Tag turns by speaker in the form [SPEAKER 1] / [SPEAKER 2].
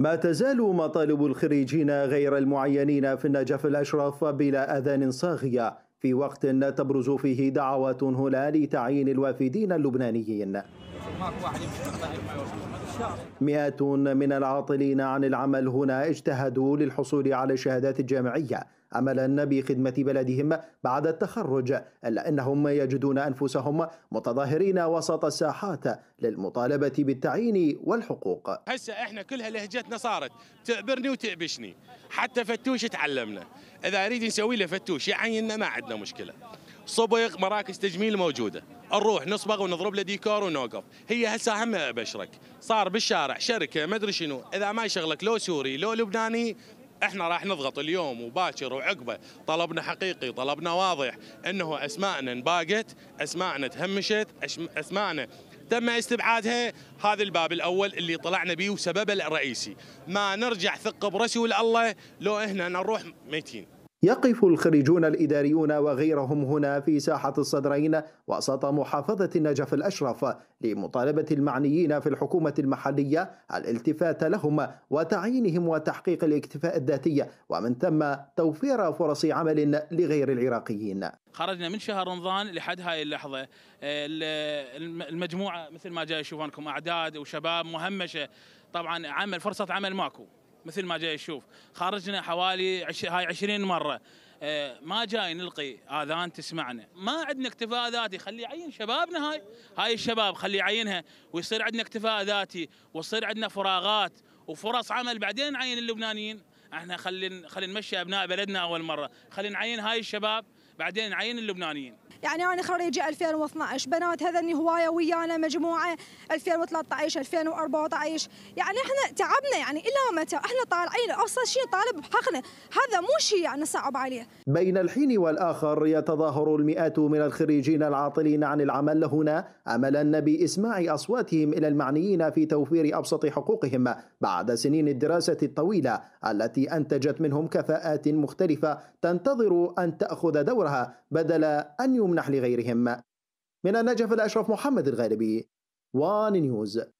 [SPEAKER 1] ما تزال مطالب الخريجين غير المعينين في النجف الأشرف بلا أذان صاغية في وقت تبرز فيه دعوات هنا لتعيين الوافدين اللبنانيين مئات من العاطلين عن العمل هنا اجتهدوا للحصول على الشهادات الجامعية املا بخدمه بلدهم بعد التخرج الا انهم يجدون انفسهم متظاهرين وسط الساحات للمطالبه بالتعيين والحقوق.
[SPEAKER 2] هسه احنا كلها لهجتنا صارت تعبرني وتعبشني حتى فتوش تعلمنا اذا اريد نسوي له فتوش يعيننا ما عندنا مشكله صبغ مراكز تجميل موجوده نروح نصبغ ونضرب له ديكور ونوقف هي هسه هم ابشرك صار بالشارع شركه ما ادري شنو اذا ما يشغلك لو سوري لو لبناني احنا راح نضغط اليوم وباكر وعقبه طلبنا حقيقي طلبنا واضح انه اسماءنا انباقت اسماءنا تهمشت اسماءنا تم استبعادها هذا الباب الاول اللي طلعنا به وسببه الرئيسي ما نرجع ثق برسول الله لو احنا نروح ميتين
[SPEAKER 1] يقف الخريجون الإداريون وغيرهم هنا في ساحة الصدرين وسط محافظة النجف الأشرف لمطالبة المعنيين في الحكومة المحلية الالتفات لهم وتعيينهم وتحقيق الاكتفاء الذاتي ومن ثم توفير فرص عمل لغير العراقيين
[SPEAKER 3] خرجنا من شهر رمضان لحد هاي اللحظة المجموعة مثل ما جاي يشوفونكم أعداد وشباب مهمشة طبعا عمل فرصة عمل ماكو مثل ما جاي يشوف خرجنا حوالي عش... هاي 20 مره آه، ما جاي نلقي اذان تسمعنا ما عندنا اكتفاء ذاتي خلي يعين شبابنا هاي هاي الشباب خلي يعينها ويصير عندنا اكتفاء ذاتي ويصير عندنا فراغات وفرص عمل بعدين نعين اللبنانيين احنا خلي خلي نمشي ابناء بلدنا اول مره خلي نعين هاي الشباب بعدين نعين اللبنانيين
[SPEAKER 4] يعني أنا خريجة 2012 بنات هذني هواية ويانا مجموعة 2013 2014 يعني احنا تعبنا يعني إلى متى احنا طالعين أصلا شيء طالب بحقنا هذا مو شيء يعني صعب عليه
[SPEAKER 1] بين الحين والآخر يتظاهر المئات من الخريجين العاطلين عن العمل هنا أملا بإسماع أصواتهم إلى المعنيين في توفير أبسط حقوقهم بعد سنين الدراسة الطويلة التي أنتجت منهم كفاءات مختلفة تنتظر أن تأخذ دورها بدل أن ويمنح لغيرهم من النجف الأشرف محمد الغالبي وان نيوز